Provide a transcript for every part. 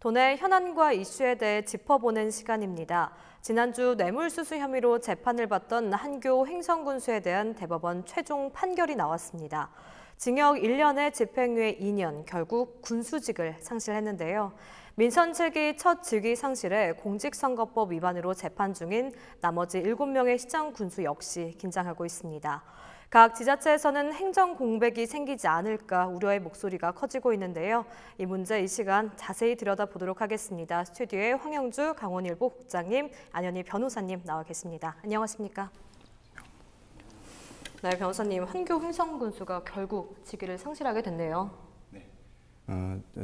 돈의 현안과 이슈에 대해 짚어보는 시간입니다. 지난주 뇌물수수 혐의로 재판을 받던 한교 행성군수에 대한 대법원 최종 판결이 나왔습니다. 징역 1년에 집행유예 2년, 결국 군수직을 상실했는데요. 민선 7기 첫 직위 상실에 공직선거법 위반으로 재판 중인 나머지 7명의 시장 군수 역시 긴장하고 있습니다. 각 지자체에서는 행정 공백이 생기지 않을까 우려의 목소리가 커지고 있는데요. 이 문제 이 시간 자세히 들여다보도록 하겠습니다. 스튜디오에 황영주 강원일보 국장님, 안현희 변호사님 나와 계십니다. 안녕하십니까? 네, 변호사님, 한교 횡성군수가 결국 직위를 상실하게 됐네요.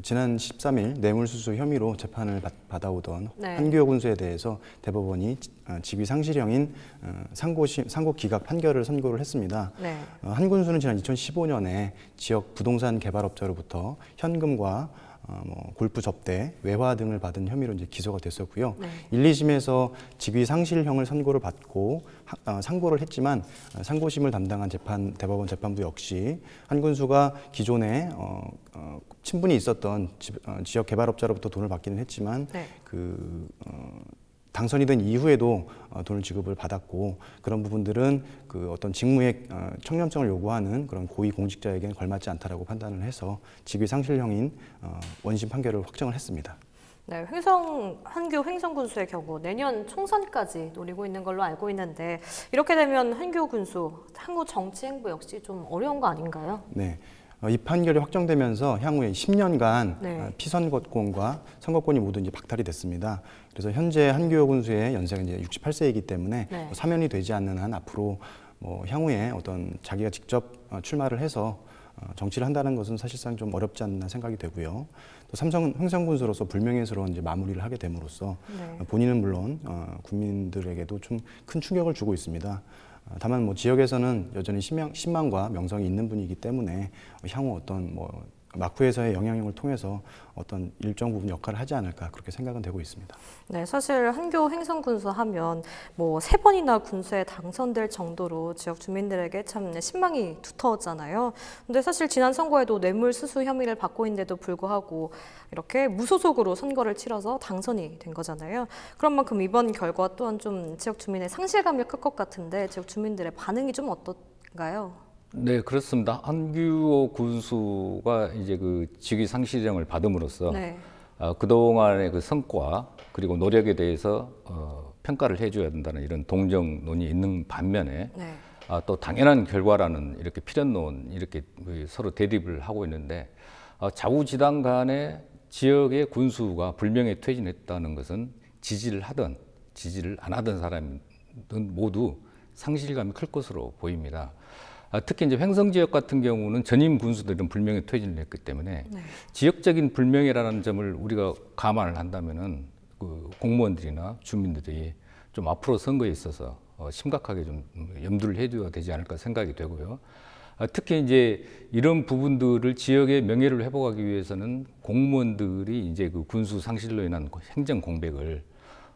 지난 13일 뇌물수수 혐의로 재판을 받, 아오던 네. 한규호 군수에 대해서 대법원이 직위상실형인 어, 어, 상고시, 상고기각 판결을 선고를 했습니다. 네. 어, 한 군수는 지난 2015년에 지역 부동산 개발업자로부터 현금과 어, 뭐 골프 접대, 외화 등을 받은 혐의로 이제 기소가 됐었고요. 네. 1, 2심에서 직위 상실형을 선고를 받고 하, 어, 상고를 했지만 어, 상고심을 담당한 재판 대법원 재판부 역시 한 군수가 기존에 어, 어, 친분이 있었던 지, 어, 지역 개발업자로부터 돈을 받기는 했지만 네. 그 어, 당선이 된 이후에도 어, 돈을 지급을 받았고 그런 부분들은 그 어떤 직무의 어, 청렴성을 요구하는 그런 고위 공직자에게는 걸맞지 않다라고 판단을 해서 직위 상실형인 어, 원심 판결을 확정을 했습니다. 네, 횡성 한교 횡성 군수의 경우 내년 총선까지 노리고 있는 걸로 알고 있는데 이렇게 되면 한교 군수, 한국 정치 행보 역시 좀 어려운 거 아닌가요? 네, 어, 이 판결이 확정되면서 향후에 10년간 네. 아, 피선거권과 선거권이 모두 이제 박탈이 됐습니다. 그래서 현재 한교혁 군수의 연세가 이제 68세이기 때문에 네. 뭐 사면이 되지 않는 한 앞으로 뭐 향후에 어떤 자기가 직접 어, 출마를 해서 어, 정치를 한다는 것은 사실상 좀 어렵지 않나 생각이 되고요. 또 삼성 흥성군수로서 불명예스러운 이제 마무리를 하게 됨으로써 네. 본인은 물론 어, 국민들에게도 좀 큰 충격을 주고 있습니다. 아, 다만 뭐 지역에서는 여전히 신명, 신망과 명성이 있는 분이기 때문에 향후 어떤 뭐 마쿠에서의 영향력을 통해서 어떤 일정 부분 역할을 하지 않을까 그렇게 생각은 되고 있습니다. 네, 사실 한교 행성군수 하면 뭐 세 번이나 군수에 당선될 정도로 지역 주민들에게 참 신망이 두터웠잖아요. 근데 사실 지난 선거에도 뇌물 수수 혐의를 받고 있는데도 불구하고 이렇게 무소속으로 선거를 치러서 당선이 된 거잖아요. 그런 만큼 이번 결과 또한 좀 지역 주민의 상실감이 클 것 같은데 지역 주민들의 반응이 좀 어떤가요? 네, 그렇습니다. 한규호 군수가 이제 그 직위 상실령을 받음으로써 네. 어, 그동안의 그 성과 그리고 노력에 대해서 어, 평가를 해줘야 된다는 이런 동정론이 있는 반면에 네. 아, 또 당연한 결과라는 이렇게 필연론 이렇게 그 서로 대립을 하고 있는데 어, 아, 좌우지당 간의 지역의 군수가 불명예 퇴진했다는 것은 지지를 하든 지지를 안 하던 사람은 모두 상실감이 클 것으로 보입니다. 아, 특히 이제 횡성 지역 같은 경우는 전임 군수들은 불명예 퇴진을 했기 때문에 네. 지역적인 불명예라는 점을 우리가 감안을 한다면은 그 공무원들이나 주민들이 좀 앞으로 선거에 있어서 어, 심각하게 좀 염두를 해줘야 되지 않을까 생각이 되고요. 아, 특히 이제 이런 부분들을 지역의 명예를 회복하기 위해서는 공무원들이 이제 그 군수 상실로 인한 행정 공백을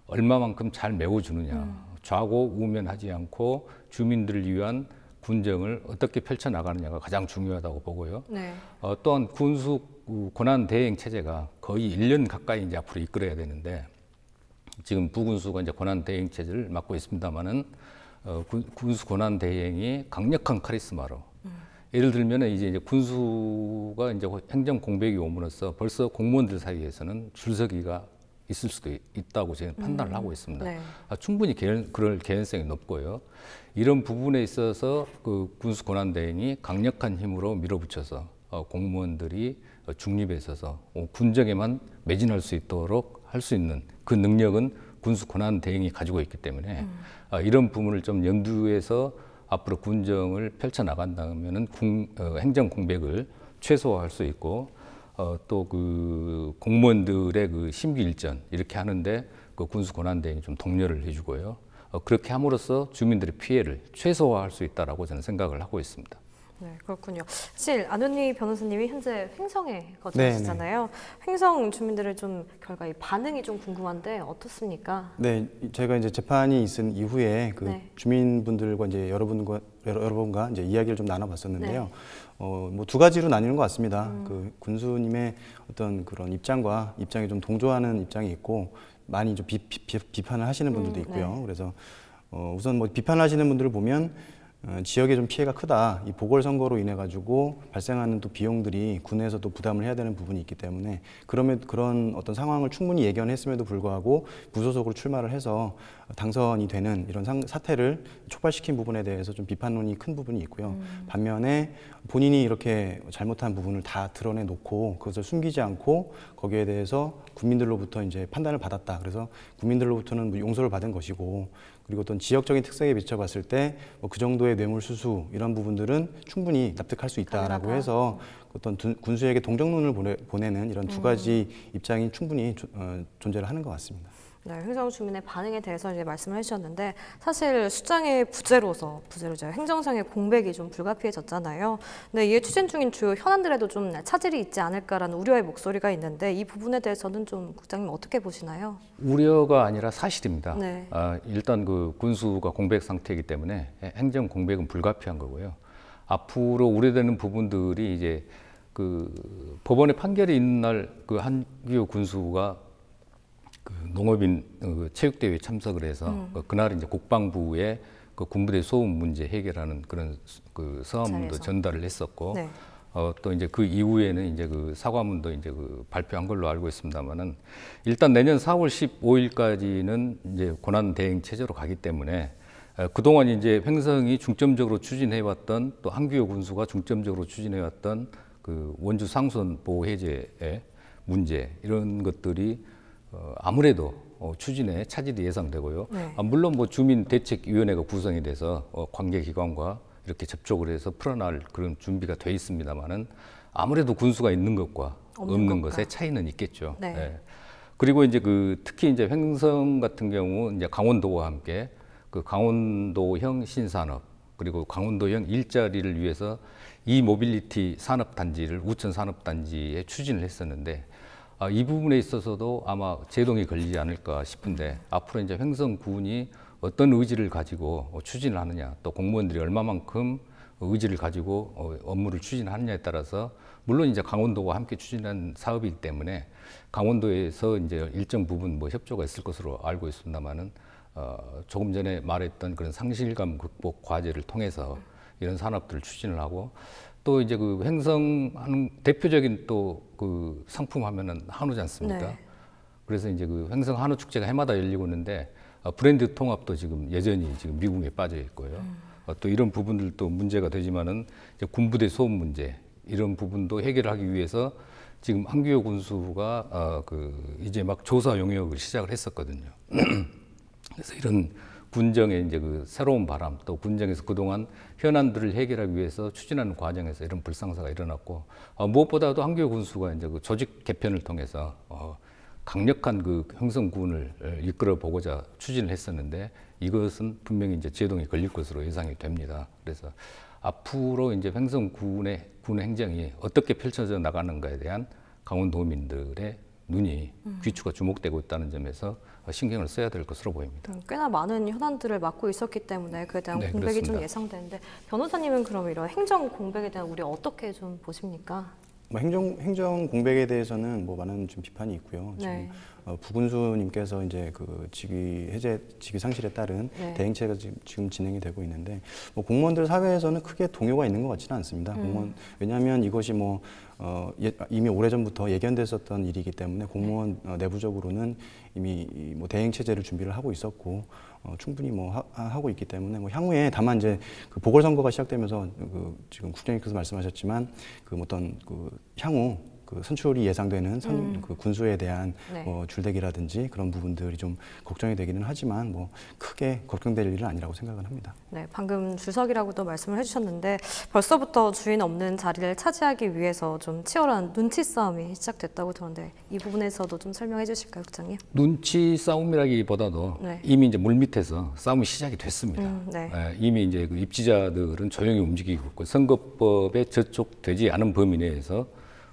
얼마만큼 잘 메워주느냐, 음. 좌고 우면하지 않고 주민들을 위한 군정을 어떻게 펼쳐나가느냐가 가장 중요하다고 보고요. 네. 어, 또한 군수 권한 대행 체제가 거의 1년 가까이 이제 앞으로 이끌어야 되는데 지금 부군수가 이제 권한 대행 체제를 맡고 있습니다만은 어, 군, 수 권한 대행이 강력한 카리스마로 음. 예를 들면 이제, 이제 군수가 이제 행정 공백이 오므로써 벌써 공무원들 사이에서는 줄서기가 있을 수도 있다고 저는 판단을 음. 하고 있습니다. 네. 아, 충분히 개연, 그럴 개연성이 높고요. 이런 부분에 있어서 그 군수 권한대행이 강력한 힘으로 밀어붙여서 어, 공무원들이 어, 중립에 있어서 어, 군정에만 매진할 수 있도록 할 수 있는 그 능력은 군수 권한대행이 가지고 있기 때문에 음. 아, 이런 부분을 좀 염두에서 앞으로 군정을 펼쳐나간다면 어, 행정 공백을 최소화할 수 있고 어, 또그 공무원들의 그 심기일전 이렇게 하는데 그 군수 권한대행이 좀 독려를 해주고요. 어, 그렇게 함으로써 주민들의 피해를 최소화할 수 있다라고 저는 생각을 하고 있습니다. 네, 그렇군요. 사실 안은희 변호사님이 현재 횡성에 거주하시잖아요. 네네. 횡성 주민들의 좀 결과의 반응이 좀 궁금한데 어떻습니까? 네, 저가 이제 재판이 있은 이후에 그 네. 주민분들과 이제 여러분과 여러분과 이제 이야기를 좀 나눠봤었는데요. 네. 어, 뭐 두 가지로 나뉘는 것 같습니다. 음. 그 군수님의 어떤 그런 입장과 입장이좀 동조하는 입장이 있고 많이 좀 비, 비, 비비 판을 하시는 음, 분들도 있고요. 음, 네. 그래서 어, 우선 뭐 비판하시는 분들을 보면 어, 지역에 좀 피해가 크다. 이 보궐선거로 인해 가지고 발생하는 또 비용들이 군에서 또 부담을 해야 되는 부분이 있기 때문에 그러면 그런 어떤 상황을 충분히 예견했음에도 불구하고 부소속으로 출마를 해서 당선이 되는 이런 상, 사태를 촉발시킨 부분에 대해서 좀 비판론이 큰 부분이 있고요. 음. 반면에 본인이 이렇게 잘못한 부분을 다 드러내 놓고 그것을 숨기지 않고 거기에 대해서 국민들로부터 이제 판단을 받았다. 그래서 국민들로부터는 뭐 용서를 받은 것이고 그리고 어떤 지역적인 특성에 비춰봤을 때그 뭐 정도의 뇌물 수수 이런 부분들은 충분히 납득할 수 있다라고 가능하다. 해서 어떤 군수에게 동정론을 보내, 는 이런 두 음. 가지 음. 입장이 충분히 조, 어, 존재를 하는 것 같습니다. 네, 행정 주민의 반응에 대해서 이제 말씀을 해주셨는데 사실 수장의 부재로서 부재로 이제 행정상의 공백이 좀 불가피해졌잖아요. 근데 이에 추진 중인 주요 현안들에도 좀 네, 차질이 있지 않을까라는 우려의 목소리가 있는데 이 부분에 대해서는 좀 국장님 어떻게 보시나요? 우려가 아니라 사실입니다. 네. 아, 일단 그 군수가 공백 상태이기 때문에 행정 공백은 불가피한 거고요. 앞으로 우려되는 부분들이 이제 그 법원의 판결이 있는 날 그한규 군수가 농업인 어, 그 체육대회에 참석을 해서 음. 그 그날 이제 국방부에 그 군부대 소음 문제 해결하는 그런 그 서한문도 전달을 했었고 네. 어, 또 이제 그 이후에는 이제 그 사과문도 이제 그 발표한 걸로 알고 있습니다만은 일단 내년 4월 15일까지는 이제 고난 대행 체제로 가기 때문에 어, 그동안 이제 횡성이 중점적으로 추진해왔던 또 한규호 군수가 중점적으로 추진해왔던 그 원주 상선 보호 해제의 문제 이런 것들이 어, 아무래도 어, 추진에 차질이 예상되고요. 네. 아, 물론 뭐 주민 대책위원회가 구성이 돼서 어, 관계기관과 이렇게 접촉을 해서 풀어날 그런 준비가 돼 있습니다만은 아무래도 군수가 있는 것과 없는, 없는 것의 차이는 있겠죠. 네. 네. 그리고 이제 그 특히 이제 횡성 같은 경우 이제 강원도와 함께 그 강원도형 신산업 그리고 강원도형 일자리를 위해서 이 모빌리티 산업단지를 우천 산업단지에 추진을 했었는데 아, 이 부분에 있어서도 아마 제동이 걸리지 않을까 싶은데 앞으로 이제 횡성구운이 어떤 의지를 가지고 어, 추진을 하느냐 또 공무원들이 얼마만큼 의지를 가지고 어, 업무를 추진하느냐에 따라서 물론 이제 강원도와 함께 추진한 사업이기 때문에 강원도에서 이제 일정 부분 뭐 협조가 있을 것으로 알고 있습니다만은 어, 조금 전에 말했던 그런 상실감 극복 과제를 통해서 이런 산업들을 추진을 하고 또 이제 그 횡성하는 대표적인 또 그 상품 하면은 한우지 않습니까? 네. 그래서 이제 그 횡성 한우 축제가 해마다 열리고 있는데 어, 브랜드 통합도 지금 여전히 지금 미국에 빠져 있고요. 음. 어, 또 이런 부분들도 문제가 되지만은 군부대 소음 문제 이런 부분도 해결하기 위해서 지금 한규호 군수가 어, 그 이제 막 조사 용역을 시작을 했었거든요. 그래서 이런 군정의 이제 그 새로운 바람 또 군정에서 그동안 현안들을 해결하기 위해서 추진하는 과정에서 이런 불상사가 일어났고 어, 무엇보다도 한교 군수가 이제 그 조직 개편을 통해서 어, 강력한 그 형성군을 어, 이끌어 보고자 추진을 했었는데 이것은 분명히 이제 제동이 걸릴 것으로 예상이 됩니다. 그래서 앞으로 이제 횡성군의 군 행정이 어떻게 펼쳐져 나가는가에 대한 강원도민들의 눈이 음. 귀추가 주목되고 있다는 점에서 어, 신경을 써야 될 것으로 보입니다. 음, 꽤나 많은 현안들을 맡고 있었기 때문에 그에 대한 네, 공백이 그렇습니다. 좀 예상되는데 변호사님은 그럼 이런 행정 공백에 대한 우려 어떻게 좀 보십니까? 뭐 행정 행정 공백에 대해서는 뭐 많은 좀 비판이 있고요. 지금 네. 어, 부군수님께서 이제 그 직위 해제 직위 상실에 따른 네. 대행체가 지금, 지금 진행이 되고 있는데 뭐 공무원들 사회에서는 크게 동요가 있는 것 같지는 않습니다. 음. 공무원 왜냐하면 이것이 뭐 어, 예, 이미 오래전부터 예견됐었던 일이기 때문에 공무원 네. 어, 내부적으로는 이미 뭐 대행 체제를 준비를 하고 있었고 어, 충분히 뭐 하, 고 있기 때문에 뭐 향후에 다만 이제 그 보궐선거가 시작되면서 그 지금 국장님께서 말씀하셨지만 그 어떤 그 향후 그 선출이 예상되는 선, 음. 그 군수에 대한 네. 어, 줄대기라든지 그런 부분들이 좀 걱정이 되기는 하지만 뭐 크게 걱정될 일은 아니라고 생각은 합니다. 네, 방금 주석이라고도 말씀을 해주셨는데 벌써부터 주인 없는 자리를 차지하기 위해서 좀 치열한 눈치 싸움이 시작됐다고 들었는데 이 부분에서도 좀 설명해 주실까요, 국장님? 눈치 싸움이라기보다도 네. 이미 이제 물 밑에서 싸움이 시작이 됐습니다. 음, 네. 예, 이미 이제 그 입지자들은 조용히 움직이고 있고 선거법에 저촉되지 않은 범위 내에서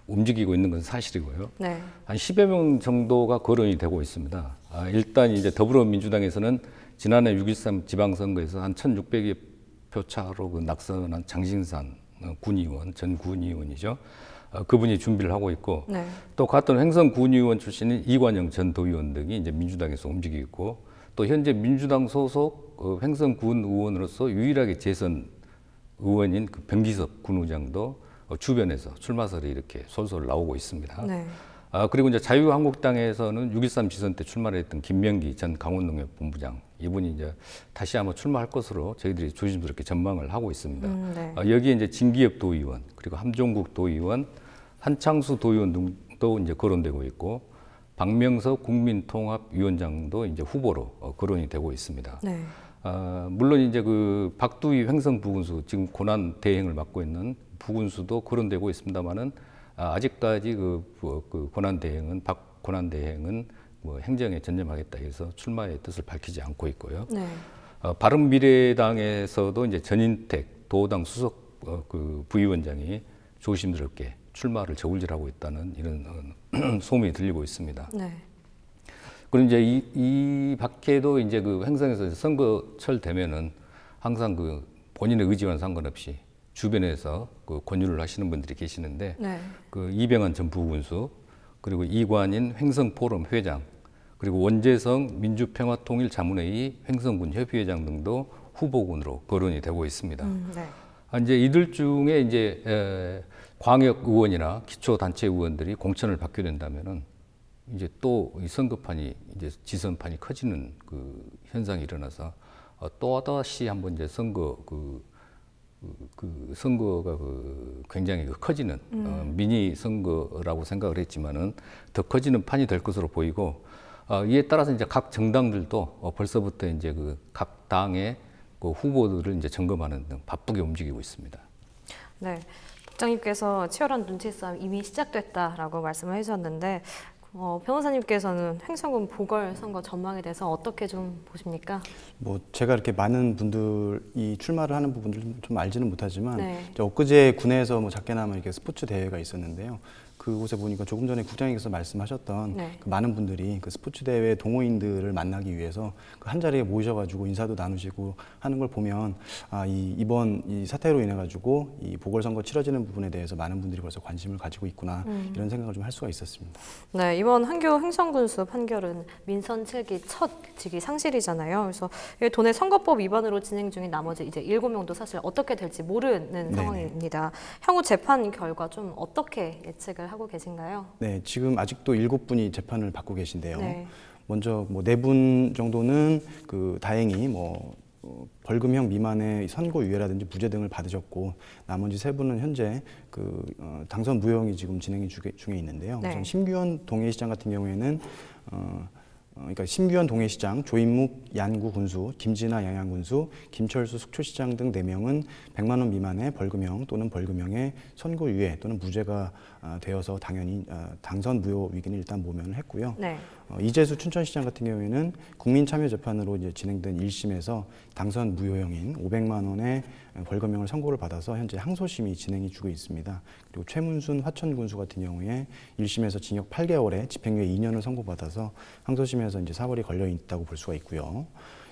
움직이고 있는 건 사실이고요. 네. 한 10여 명 정도가 거론이 되고 있습니다. 아, 일단 이제 더불어민주당에서는 지난해 6.13 지방선거에서 한 1,600여 표 차로 그 낙선한 장신산 어, 군의원, 전 군의원이죠. 어, 그분이 준비를 하고 있고 네. 또 같은 행성 군의원 출신인 이관영 전 도의원 등이 이제 민주당에서 움직이고 있고 또 현재 민주당 소속 어, 행성 군 의원으로서 유일하게 재선 의원인 그 변기섭 군 의장도 어, 주변에서 출마설이 이렇게 솔솔 나오고 있습니다. 네. 아, 그리고 이제 자유한국당에서는 6.13 지선 때 출마를 했던 김명기 전 강원농협본부장 이분이 이제 다시 아마 출마할 것으로 저희들이 조심스럽게 전망을 하고 있습니다. 음, 네. 아, 여기에 이제 진기엽 도의원 그리고 함종국 도의원 한창수 도의원도 이제 거론되고 있고 박명서 국민통합위원장도 이제 후보로 어, 거론이 되고 있습니다. 네. 아, 물론 이제 그 박두희 횡성 부군수 지금 고난 대행을 맡고 있는 부군수도 거론되고 있습니다만은 아, 아직까지 아 그, 뭐, 그 고난 대행은 박 고난 대행은 뭐 행정에 전념하겠다 해서 출마의 뜻을 밝히지 않고 있고요. 네. 어, 아, 바른 미래당에서도 이제 전인택 도당 수석 어, 그 부위원장이 조심스럽게 출마를 저울질하고 있다는 이런 어, 소문이 들리고 있습니다. 네. 그럼 이제 이, 이 밖에도 이제 그 행성에서 선거철 되면은 항상 그 본인의 의지와는 상관없이 주변에서 그 권유를 하시는 분들이 계시는데 네. 그 이병헌 전 부군수 그리고 이관인 횡성 포럼 회장 그리고 원재성 민주평화통일 자문회의 횡성군 협의회장 등도 후보군으로 거론이 되고 있습니다. 음, 네. 아, 이제 이들 중에 이제 에, 광역 의원이나 기초 단체 의원들이 공천을 받게 된다면은 이제 또 이 선거판이 이제 지선판이 커지는 그 현상이 일어나서 어, 또 다시 한번 이제 선거 그, 그, 그 선거가 그 굉장히 그 커지는 어, 음. 어, 미니 선거라고 생각을 했지만은 더 커지는 판이 될 것으로 보이고 어, 이에 따라서 이제 각 정당들도 어, 벌써부터 이제 그 각 당의 그 후보들을 이제 점검하는 등 바쁘게 움직이고 있습니다. 네. 국장님께서 치열한 눈치싸움 이미 시작됐다라고 말씀을 해주셨는데 어, 변호사님께서는 행성군 보궐선거 전망에 대해서 어떻게 좀 보십니까? 뭐 제가 이렇게 많은 분들이 출마를 하는 부분들 좀 알지는 못하지만 네. 엊그제 군에서뭐 작게나마 이렇게 스포츠 대회가 있었는데요. 그곳에 보니까 조금 전에 국장님께서 말씀하셨던 네. 그 많은 분들이 그 스포츠 대회 동호인들을 만나기 위해서 그한 자리에 모이셔가지고 인사도 나누시고 하는 걸 보면 아, 이 이번 이 사태로 인해 가지고 이 보궐선거 치러지는 부분에 대해서 많은 분들이 벌써 관심을 가지고 있구나 음. 이런 생각을 좀 할 수가 있었습니다. 네 이번 한교 행성군수 판결은 민선 책이 첫 직위 상실이잖아요. 그래서 이게 돈의 선거법 위반으로 진행 중인 나머지 이제 일곱 명도 사실 어떻게 될지 모르는 네네. 상황입니다. 향후 재판 결과 좀 어떻게 예측을 하고 하고 계신가요? 네, 지금 아직도 일곱 분이 재판을 받고 계신데요. 네. 먼저 뭐 네 분 정도는 그 다행히 뭐 어, 벌금형 미만의 선고 유예라든지 무죄 등을 받으셨고 나머지 세 분은 현재 그 어, 당선 무효이 지금 진행 중에 있는데요. 네. 우선 심규현 동해시장 같은 경우에는 어, 어, 그러니까 심규현 동해시장, 조인묵 얀구 군수, 김진아 양양 군수, 김철수 숙초시장등 4명은 100만 원 미만의 벌금형 또는 벌금형의 선고유예 또는 무죄가 아, 되어서 당연히 아, 당선 무효 위기는 일단 모면을 했고요. 네. 어, 이재수 춘천시장 같은 경우에는 국민참여재판으로 이제 진행된 1심에서 당선 무효형인 500만 원의 벌금형을 선고를 받아서 현재 항소심이 진행이 주고 있습니다. 그리고 최문순 화천 군수 같은 경우에 1심에서 징역 8개월에 집행유예 2년을 선고받아서 항소심에서 이제 사월이 걸려 있다고 볼 수가 있고요.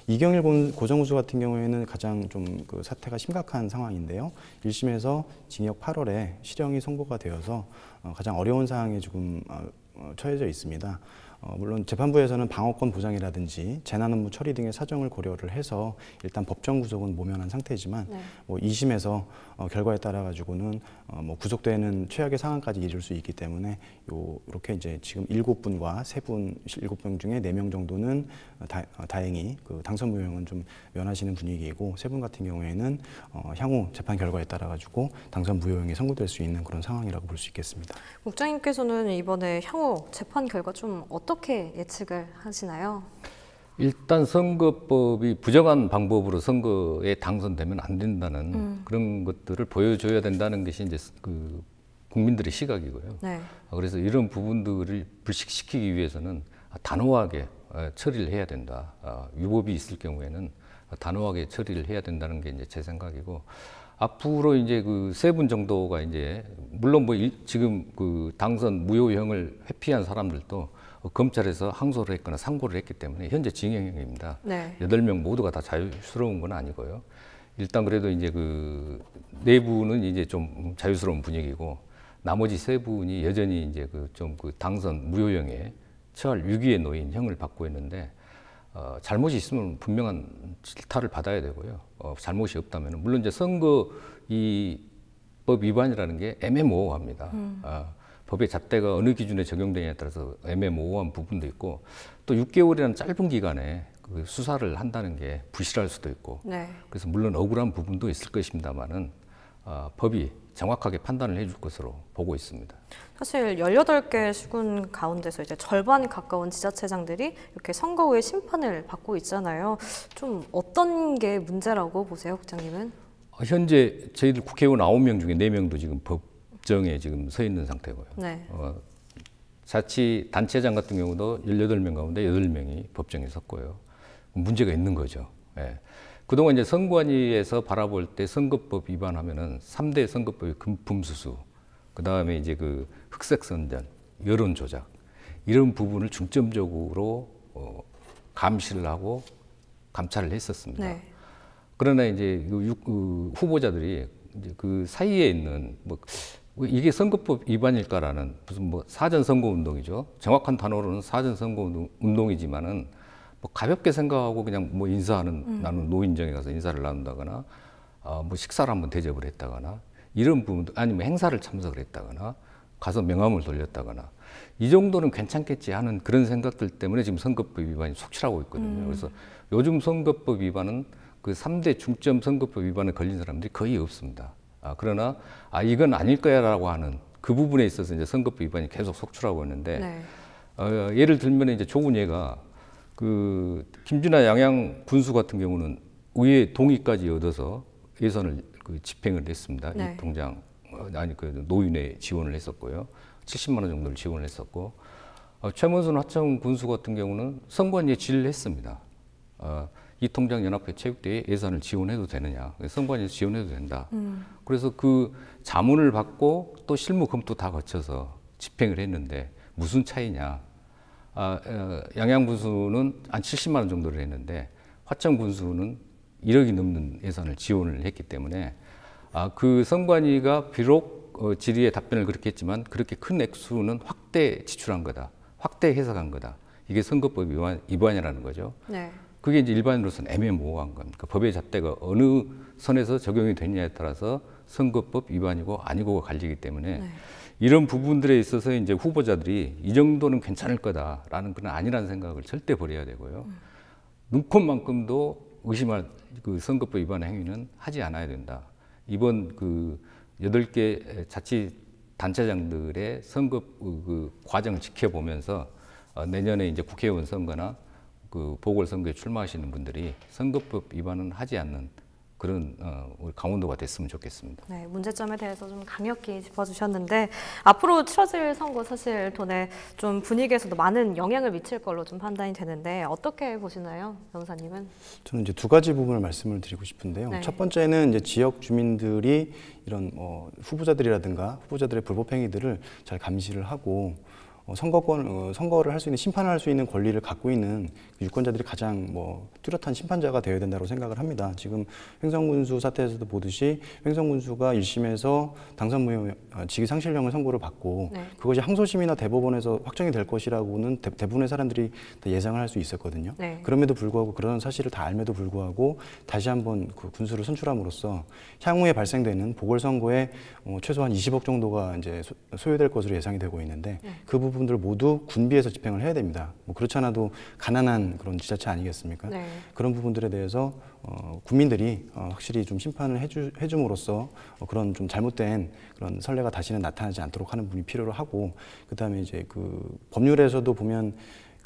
이경일 고정우수 같은 경우에는 가장 좀그 사태가 심각한 상황인데요. 1심에서 징역 8월에 실형이 선고가 되어서 어, 가장 어려운 상황에 지금 어, 어, 처해져 있습니다. 어, 물론 재판부에서는 방어권 보장이라든지 재난 업무 처리 등의 사정을 고려를 해서 일단 법정 구속은 모면한 상태지만 이 네. 뭐 2심에서 어, 결과에 따라 가지고는 어, 뭐 구속되는 최악의 상황까지 이룰 수 있기 때문에 요 이렇게 이제 지금 7분과 3분 7명 중에 4명 정도는 다, 어, 다행히 그 당선 무용은좀 면하시는 분위기이고 3분 같은 경우에는 어, 향후 재판 결과에 따라 가지고 당선 무효형이 선고될 수 있는 그런 상황이라고 볼 수 있겠습니다. 국장님께서는 이번에 향후 재판 결과 좀 어떻게 어떻게 예측을 하시나요? 일단 선거법이 부정한 방법으로 선거에 당선되면 안 된다는 음. 그런 것들을 보여줘야 된다는 것이 이제 그 국민들의 시각이고요. 네. 아, 그래서 이런 부분들을 불식시키기 위해서는 단호하게 어, 처리를 해야 된다. 위법이 아, 있을 경우에는 단호하게 처리를 해야 된다는 게 이제 제 생각이고 앞으로 이제 그 세 분 정도가 이제 물론 뭐 지금 그 당선 무효형을 회피한 사람들도 뭐 검찰에서 항소를 했거나 상고를 했기 때문에 현재 징역형입니다. 네. 여덟 명 모두가 다 자유스러운 건 아니고요. 일단 그래도 이제 그 내부는 이제 좀 자유스러운 분위기고 나머지 세 분이 여전히 이제 그 좀그 그 당선 무효형에 처할 위기에 놓인 형을 받고 있는데 어, 잘못이 있으면 분명한 질타를 받아야 되고요. 어, 잘못이 없다면 물론 이제 선거 이 법 위반이라는 게 애매모호합니다. 음. 어, 법의 잣대가 어느 기준에 적용되냐에 따라서 애매모호한 부분도 있고 또 6개월이라는 짧은 기간에 그 수사를 한다는 게 부실할 수도 있고 네. 그래서 물론 억울한 부분도 있을 것입니다만은 어, 법이 정확하게 판단을 해줄 것으로 보고 있습니다. 사실 18개 수군 가운데서 이제 절반 가까운 지자체장들이 이렇게 선거 후에 심판을 받고 있잖아요. 좀 어떤 게 문제라고 보세요, 국장님은? 어, 현재 저희들 국회의원 9명 중에 4명도 지금 법 법정에 지금 서 있는 상태고요. 네. 어, 자치 단체장 같은 경우도 18명 가운데 8명이 법정에 섰고요. 문제가 있는 거죠. 예. 그동안 이제 선관위에서 바라볼 때 선거법 위반하면은 3대 선거법의 금품 수수, 그다음에 이제 그 흑색 선전, 여론 조작 이런 부분을 중점적으로 어, 감시를 하고 감찰을 했었습니다. 네. 그러나 이제 그, 그 후보자들이 이제 그 사이에 있는 뭐뭐 이게 선거법 위반일까라는 무슨 뭐 사전 선거 운동이죠. 정확한 단어로는 사전 선거 운동이지만은 뭐 가볍게 생각하고 그냥 뭐 인사하는 음. 나는 노인정에 가서 인사를 나눈다거나 어, 뭐 식사를 한번 대접을 했다거나 이런 부분도 아니면 행사를 참석을 했다거나 가서 명함을 돌렸다거나 이 정도는 괜찮겠지 하는 그런 생각들 때문에 지금 선거법 위반이 속출하고 있거든요. 음. 그래서 요즘 선거법 위반은 그 3대 중점 선거법 위반에 걸린 사람들이 거의 없습니다. 아, 그러나 아 이건 아닐 거야라고 하는 그 부분에 있어서 이제 선거법 위반이 계속 속출하고 있는데 네. 어, 예를 들면 이제 좋은 예가 그김준하 양양 군수 같은 경우는 의회 동의까지 얻어서 예산을 그 집행을 했습니다. 네. 이 통장 어, 아니 그 노인회 지원을 했었고요. 70만 원 정도를 지원을 했었고 어, 최문순 하청 군수 같은 경우는 선관위에 질의 했습니다. 어, 이통장연합회 체육대회 예산을 지원해도 되느냐. 선관위에서 지원해도 된다. 음. 그래서 그 자문을 받고 또 실무 검토 다 거쳐서 집행을 했는데 무슨 차이냐. 아, 어, 양양군수는 한 70만 원 정도를 했는데 화천군수는 1억이 넘는 예산을 지원을 했기 때문에 아, 그 선관위가 비록 어, 질의에 답변을 그렇게 했지만 그렇게 큰 액수는 확대 지출한 거다. 확대 해석한 거다. 이게 선거법 위반, 위반이라는 거죠. 네. 그게 이제 일반으로서는 애매모호한 겁니다. 그 그러니까 법의 잣대가 어느 선에서 적용이 되느냐에 따라서 선거법 위반이고 아니고가 갈리기 때문에 네. 이런 부분들에 있어서 이제 후보자들이 이 정도는 괜찮을 거다라는 그런 아니라는 생각을 절대 버려야 되고요. 음. 눈콧만큼도 의심할 그 선거법 위반 행위는 하지 않아야 된다. 이번 그 여덟 개 자치 단체장들의 선거 그 과정을 지켜보면서 어, 내년에 이제 국회의원 선거나 그 보궐선거에 출마하시는 분들이 선거법 위반은 하지 않는 그런 어, 우리 강원도가 됐으면 좋겠습니다. 네, 문제점에 대해서 좀 강력히 짚어주셨는데 앞으로 치러질 선거 사실 돈에 좀 분위기에서도 많은 영향을 미칠 걸로 좀 판단이 되는데 어떻게 보시나요, 변호사님은? 저는 이제 두 가지 부분을 말씀을 드리고 싶은데요. 네. 첫 번째는 이제 지역 주민들이 이런 뭐 후보자들이라든가 후보자들의 불법 행위들을 잘 감시를 하고 어, 선거권 어, 선거를 할 수 있는 심판할수 있는 권리를 갖고 있는 유권자들이 가장 뭐 뚜렷한 심판자가 되어야 된다고 생각을 합니다. 지금 횡성군수 사태에서도 보듯이 횡성군수가 1심에서 당선 무효 어, 직위 상실형을 선고를 받고 네. 그것이 항소심이나 대법원에서 확정이 될 것이라고는 대, 부분의 사람들이 다 예상을 할 수 있었거든요. 네. 그럼에도 불구하고 그런 사실을 다 알매도 불구하고 다시 한번 그 군수를 선출함으로써 향후에 발생되는 보궐선거에 어, 최소한 20억 정도가 이제 소, 요될 것으로 예상이 되고 있는데 네. 그 부분 부분들을 모두 군비에서 집행을 해야 됩니다. 뭐 그렇지 않아도 가난한 그런 지자체 아니겠습니까? 네. 그런 부분들에 대해서 어, 국민들이 어, 확실히 좀 심판을 해주, 해줌으로써 어, 그런 좀 잘못된 그런 선례가 다시는 나타나지 않도록 하는 분이 필요로 하고 그다음에 이제 그 법률에서도 보면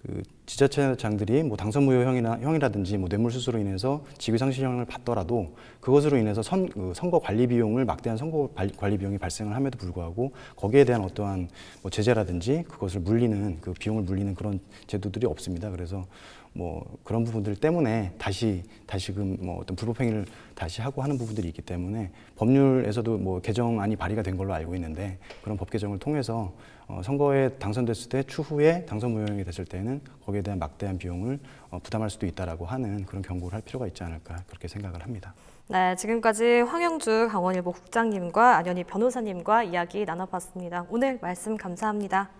그 지자체장들이 뭐 당선무효형이나 형이라든지 뭐 뇌물수수로 인해서 직위상실형을 받더라도 그것으로 인해서 선, 그 선거 관리 비용을 막대한 선거 관리 비용이 발생을 함에도 불구하고 거기에 대한 어떠한 뭐 제재라든지 그것을 물리는 그 비용을 물리는 그런 제도들이 없습니다. 그래서 뭐 그런 부분들 때문에 다시 다시금 뭐 어떤 불법 행위를 다시 하고 하는 부분들이 있기 때문에 법률에서도 뭐 개정안이 발의가 된 걸로 알고 있는데 그런 법 개정을 통해서 어, 선거에 당선됐을 때 추후에 당선 무효형이 됐을 때는 거기에 대한 막대한 비용을 어, 부담할 수도 있다라고 하는 그런 경고를 할 필요가 있지 않을까 그렇게 생각을 합니다. 네, 지금까지 황영주 강원일보 국장님과 안현희 변호사님과 이야기 나눠봤습니다. 오늘 말씀 감사합니다.